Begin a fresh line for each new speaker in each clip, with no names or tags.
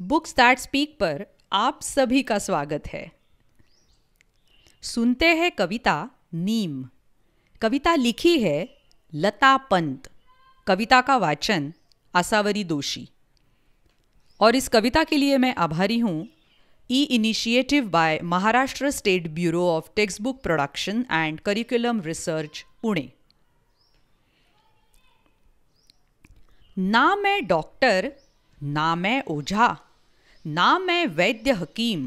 books that speak पर आप सभी का स्वागत है सुनते हैं कविता नीम कविता लिखी है लता पंत कविता का वाचन आसावरी दोषी और इस कविता के लिए मैं आभारी हूँ e initiative by Maharashtra state bureau of text book production and curriculum research Pune ना मैं डॉक्टर ना मैं ओझा ना मैं वैद्य हकीम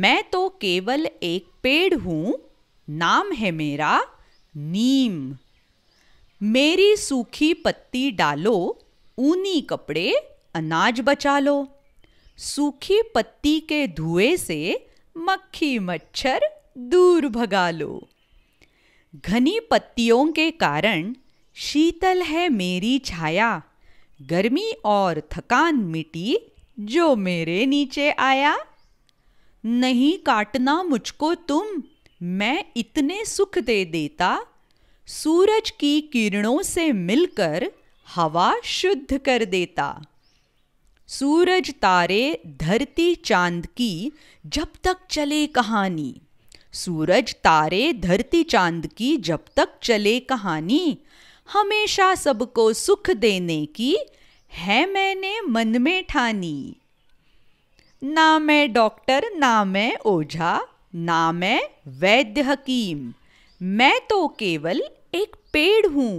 मैं तो केवल एक पेड़ हूँ नाम है मेरा नीम मेरी सूखी पत्ती डालो ऊनी कपड़े अनाज बचा लो सूखी पत्ती के धुएं से मक्खी मच्छर दूर भगा लो घनी पत्तियों के कारण शीतल है मेरी छाया गर्मी और थकान मिटी जो मेरे नीचे आया नहीं काटना मुझको तुम मैं इतने सुख दे देता सूरज की किरणों से मिलकर हवा शुद्ध कर देता सूरज तारे धरती चांद की जब तक चले कहानी सूरज तारे धरती चांद की जब तक चले कहानी हमेशा सबको सुख देने की है मैंने मन में ठानी ना मैं डॉक्टर ना मैं ओझा ना मैं वैद्य हकीम मैं तो केवल एक पेड़ हूँ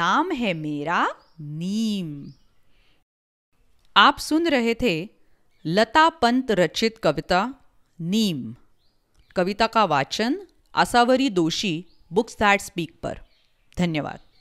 नाम है मेरा नीम आप सुन रहे थे लता पंत रचित कविता नीम कविता का वाचन आसावरी दोषी बुक्स दैट स्पीक पर धन्यवाद